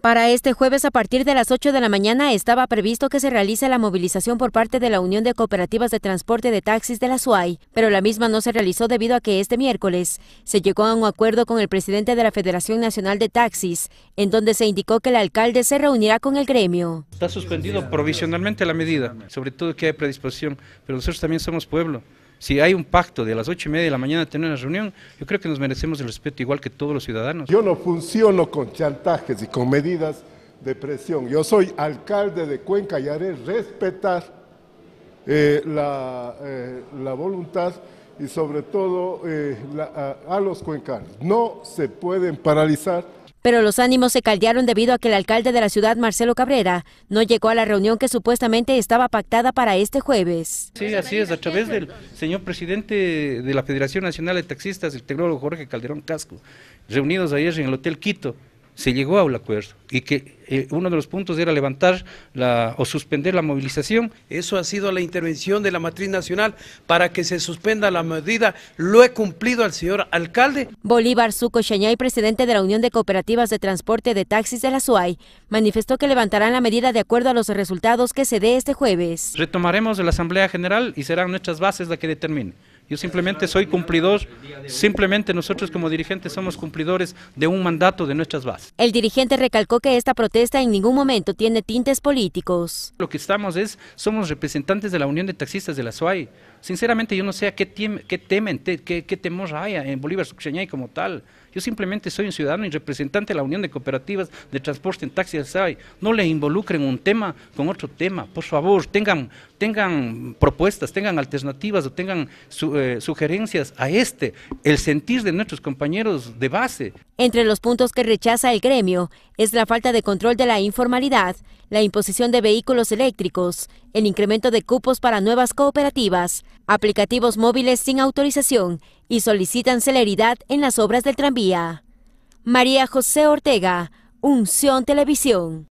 Para este jueves a partir de las 8 de la mañana estaba previsto que se realice la movilización por parte de la Unión de Cooperativas de Transporte de Taxis de la SUAI, pero la misma no se realizó debido a que este miércoles se llegó a un acuerdo con el presidente de la Federación Nacional de Taxis, en donde se indicó que el alcalde se reunirá con el gremio. Está suspendido provisionalmente la medida, sobre todo que hay predisposición, pero nosotros también somos pueblo si hay un pacto de las ocho y media de la mañana tener una reunión, yo creo que nos merecemos el respeto igual que todos los ciudadanos. Yo no funciono con chantajes y con medidas de presión. Yo soy alcalde de Cuenca y haré respetar eh, eh, la, voluntad y sobre todo eh, a los cuencanos. No se pueden paralizar pero los ánimos se caldearon debido a que el alcalde de la ciudad, Marcelo Cabrera, no llegó a la reunión que supuestamente estaba pactada para este jueves. Sí, así es, a través del señor presidente de la Federación Nacional de Taxistas, el tecnólogo Jorge Calderón Casco, reunidos ayer en el Hotel Quito, se llegó a un acuerdo y que eh, uno de los puntos era levantar la, o suspender la movilización. Eso ha sido la intervención de la matriz nacional para que se suspenda la medida. Lo he cumplido al señor alcalde. Bolívar Suco Chañay, presidente de la Unión de Cooperativas de Transporte de Taxis de la Suai, manifestó que levantarán la medida de acuerdo a los resultados que se dé este jueves. Retomaremos la Asamblea General y serán nuestras bases las que determinen... Yo simplemente soy cumplidor, simplemente nosotros como dirigentes somos cumplidores de un mandato de nuestras bases. El dirigente recalcó que esta protesta esta en ningún momento tiene tintes políticos. Lo que estamos es, somos representantes de la Unión de Taxistas de la SUAI. Sinceramente yo no sé a qué, temen, qué, temor haya en Bolívar Sucreñay como tal. Yo simplemente soy un ciudadano y representante de la Unión de Cooperativas de Transporte en Taxi la SUAI. No le involucren un tema con otro tema. Por favor, tengan, tengan propuestas, tengan alternativas o tengan eh, sugerencias a este, el sentir de nuestros compañeros de base. Entre los puntos que rechaza el gremio es la falta de control de la informalidad, la imposición de vehículos eléctricos, el incremento de cupos para nuevas cooperativas, aplicativos móviles sin autorización y solicitan celeridad en las obras del tranvía. María José Ortega, Unción Televisión.